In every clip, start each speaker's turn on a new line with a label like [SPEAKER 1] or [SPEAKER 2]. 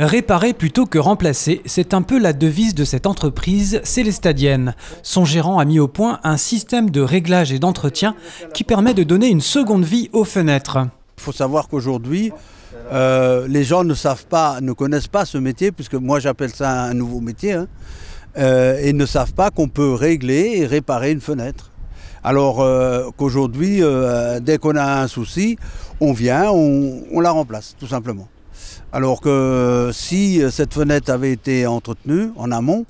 [SPEAKER 1] Réparer plutôt que remplacer, c'est un peu la devise de cette entreprise célestadienne. Son gérant a mis au point un système de réglage et d'entretien qui permet de donner une seconde vie aux fenêtres.
[SPEAKER 2] Il faut savoir qu'aujourd'hui, euh, les gens ne savent pas, ne connaissent pas ce métier, puisque moi j'appelle ça un nouveau métier, hein, euh, et ne savent pas qu'on peut régler et réparer une fenêtre. Alors euh, qu'aujourd'hui, dès qu'on a un souci, on vient, on la remplace, tout simplement. Alors que si cette fenêtre avait été entretenue en amont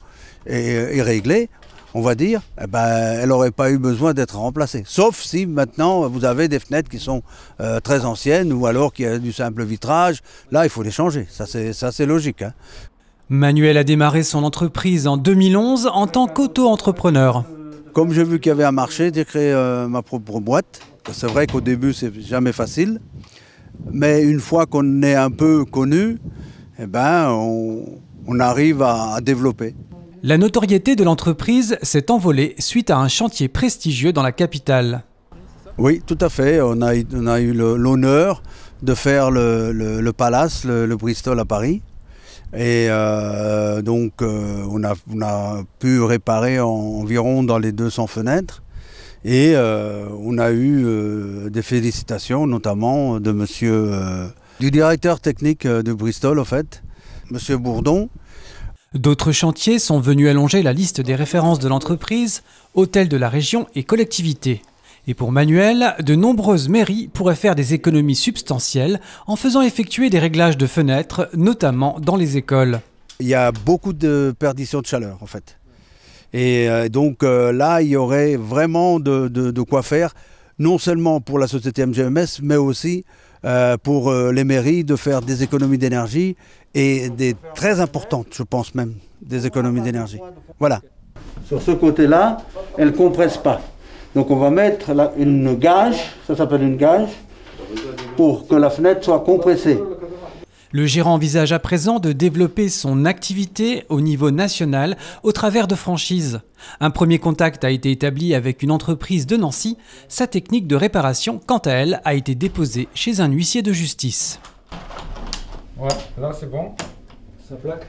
[SPEAKER 2] et, réglée, on va dire, eh ben, elle n'aurait pas eu besoin d'être remplacée. Sauf si maintenant vous avez des fenêtres qui sont euh, très anciennes ou alors qu'il y a du simple vitrage. Là, il faut les changer. Ça, c'est logique. Hein.
[SPEAKER 1] Manuel a démarré son entreprise en 2011 en tant qu'auto-entrepreneur. Comme j'ai vu qu'il y avait un marché, j'ai
[SPEAKER 2] créé euh, ma propre boîte. C'est vrai qu'au début, c'est jamais facile. Mais une fois qu'on est un peu connu, eh ben, on, arrive à,
[SPEAKER 1] développer. La notoriété de l'entreprise s'est envolée suite à un chantier prestigieux dans la capitale.
[SPEAKER 2] Oui, tout à fait. On a, eu l'honneur de faire le, le, palace, le, Bristol à Paris. Et euh, donc, euh, on, a, pu réparer environ dans les 200 fenêtres. Et euh, on a eu euh, des félicitations, notamment de monsieur, euh, du directeur technique de Bristol, en fait, monsieur Bourdon.
[SPEAKER 1] D'autres chantiers sont venus allonger la liste des références de l'entreprise, hôtels de la région et collectivités. Et pour Manuel, de nombreuses mairies pourraient faire des économies substantielles en faisant effectuer des réglages de fenêtres, notamment dans les écoles.
[SPEAKER 2] Il y a beaucoup de perdition de chaleur, en fait. Et euh, donc euh, là, il y aurait vraiment de, quoi faire, non seulement pour la société MGMS, mais aussi euh, pour les mairies de faire des économies d'énergie et des très importantes, je pense même, des économies d'énergie. Voilà. Sur ce côté-là, elle ne compresse pas. Donc on va mettre une gage, ça s'appelle une gage, pour que la fenêtre soit
[SPEAKER 1] compressée. Le gérant envisage à présent de développer son activité au niveau national au travers de franchises. Un premier contact a été établi avec une entreprise de Nancy. Sa technique de réparation, quant à elle, a été déposée chez un huissier de justice. Ouais, là c'est bon. Ça plaque